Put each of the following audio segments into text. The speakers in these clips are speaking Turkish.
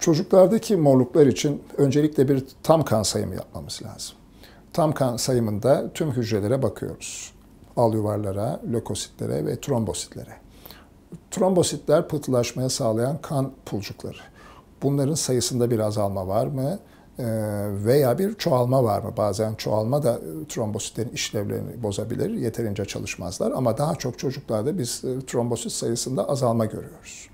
Çocuklardaki morluklar için öncelikle bir tam kan sayımı yapmamız lazım. Tam kan sayımında tüm hücrelere bakıyoruz. Al yuvarlara, lökositlere ve trombositlere. Trombositler pıhtılaşmaya sağlayan kan pulcukları. Bunların sayısında bir azalma var mı? Ee, veya bir çoğalma var mı? Bazen çoğalma da trombositlerin işlevlerini bozabilir, yeterince çalışmazlar. Ama daha çok çocuklarda biz e, trombosit sayısında azalma görüyoruz.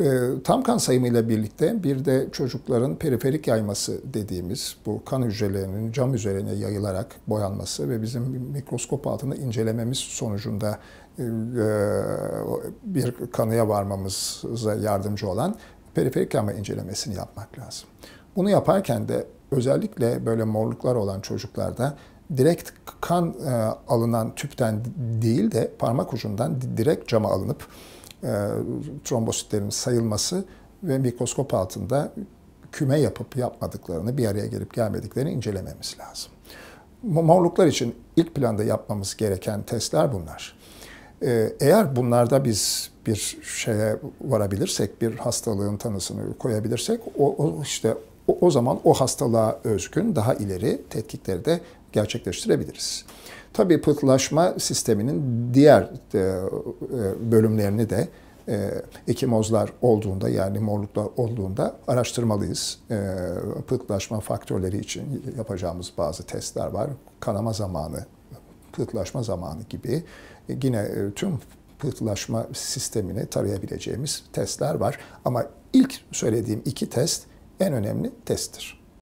Ee, tam kan sayımıyla birlikte bir de çocukların periferik yayması dediğimiz bu kan hücrelerinin cam üzerine yayılarak boyanması ve bizim mikroskop altında incelememiz sonucunda e, e, bir kanıya varmamıza yardımcı olan periferik yayma incelemesini yapmak lazım. Bunu yaparken de özellikle böyle morluklar olan çocuklarda direkt kan e, alınan tüpten değil de parmak ucundan direkt cama alınıp e, trombositlerin sayılması ve mikroskop altında küme yapıp yapmadıklarını, bir araya gelip gelmediklerini incelememiz lazım. Morluklar için ilk planda yapmamız gereken testler bunlar. E, eğer bunlarda biz bir şeye varabilirsek, bir hastalığın tanısını koyabilirsek, o, o işte o, o zaman o hastalığa özgün daha ileri tetkikleri de gerçekleştirebiliriz. Tabii pıhtılaşma sisteminin diğer e, e, bölümlerini de e, ekimozlar olduğunda yani morluklar olduğunda araştırmalıyız. Pıhtılaşma faktörleri için yapacağımız bazı testler var. Kanama zamanı, pıhtılaşma zamanı gibi yine tüm pıhtılaşma sistemini tarayabileceğimiz testler var. Ama ilk söylediğim iki test en önemli testtir.